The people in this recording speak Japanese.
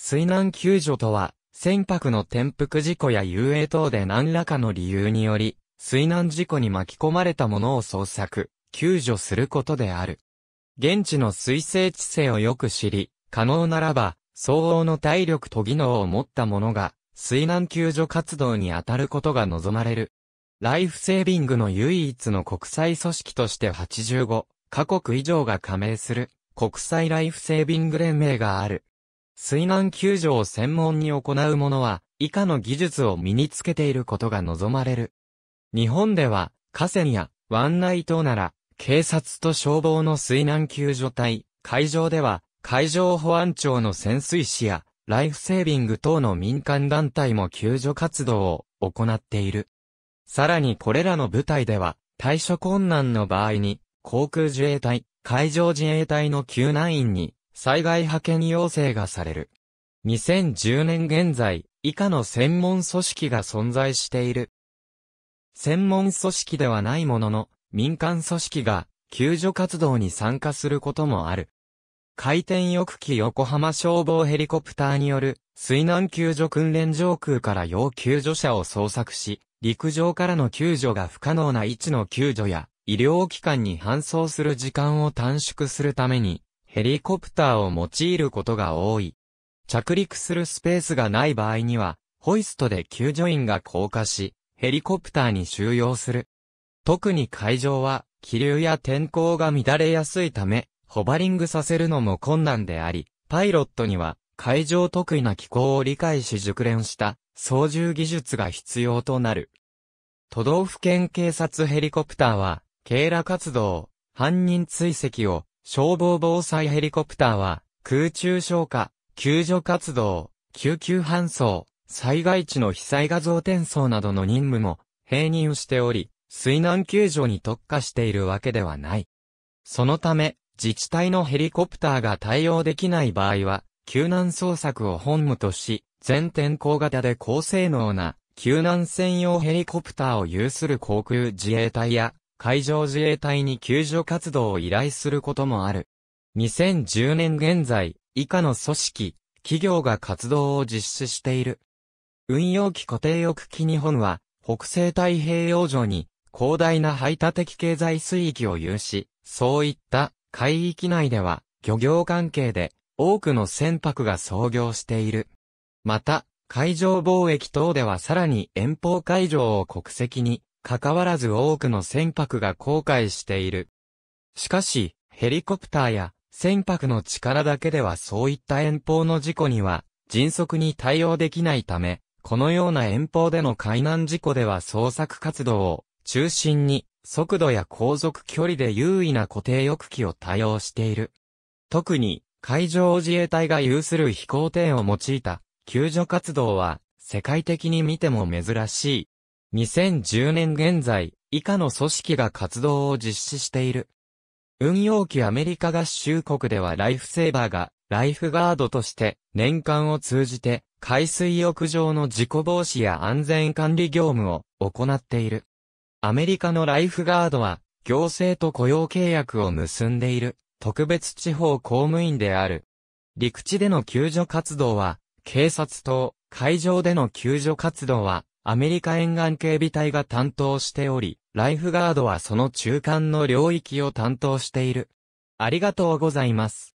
水難救助とは、船舶の転覆事故や遊泳等で何らかの理由により、水難事故に巻き込まれたものを捜索、救助することである。現地の水性知性をよく知り、可能ならば、相応の体力と技能を持った者が、水難救助活動に当たることが望まれる。ライフセービングの唯一の国際組織として85カ国以上が加盟する国際ライフセービング連盟がある。水難救助を専門に行う者は、以下の技術を身につけていることが望まれる。日本では、河川や湾内等なら、警察と消防の水難救助隊、海上では、海上保安庁の潜水士や、ライフセービング等の民間団体も救助活動を行っている。さらにこれらの部隊では、対処困難の場合に、航空自衛隊、海上自衛隊の救難員に、災害派遣要請がされる。2010年現在、以下の専門組織が存在している。専門組織ではないものの、民間組織が救助活動に参加することもある。回転翼機横浜消防ヘリコプターによる水難救助訓練上空から要救助者を捜索し、陸上からの救助が不可能な位置の救助や医療機関に搬送する時間を短縮するために、ヘリコプターを用いることが多い。着陸するスペースがない場合には、ホイストで救助員が降下し、ヘリコプターに収容する。特に海上は、気流や天候が乱れやすいため、ホバリングさせるのも困難であり、パイロットには、海上得意な機構を理解し熟練した操縦技術が必要となる。都道府県警察ヘリコプターは、警ら活動、犯人追跡を、消防防災ヘリコプターは、空中消火、救助活動、救急搬送、災害地の被災画像転送などの任務も、併任しており、水難救助に特化しているわけではない。そのため、自治体のヘリコプターが対応できない場合は、救難捜索を本務とし、全天候型で高性能な、救難専用ヘリコプターを有する航空自衛隊や、海上自衛隊に救助活動を依頼することもある。2010年現在、以下の組織、企業が活動を実施している。運用機固定翼機日本は、北西太平洋上に広大な排他的経済水域を有し、そういった海域内では漁業関係で多くの船舶が操業している。また、海上貿易等ではさらに遠方海上を国籍に関わらず多くの船舶が航海している。しかし、ヘリコプターや船舶の力だけではそういった遠方の事故には迅速に対応できないため、このような遠方での海難事故では捜索活動を中心に速度や航続距離で優位な固定翼機を多用している。特に海上自衛隊が有する飛行艇を用いた救助活動は世界的に見ても珍しい2010年現在、以下の組織が活動を実施している。運用機アメリカ合衆国ではライフセーバーが、ライフガードとして、年間を通じて、海水浴場の事故防止や安全管理業務を行っている。アメリカのライフガードは、行政と雇用契約を結んでいる、特別地方公務員である。陸地での救助活動は、警察と、海上での救助活動は、アメリカ沿岸警備隊が担当しており、ライフガードはその中間の領域を担当している。ありがとうございます。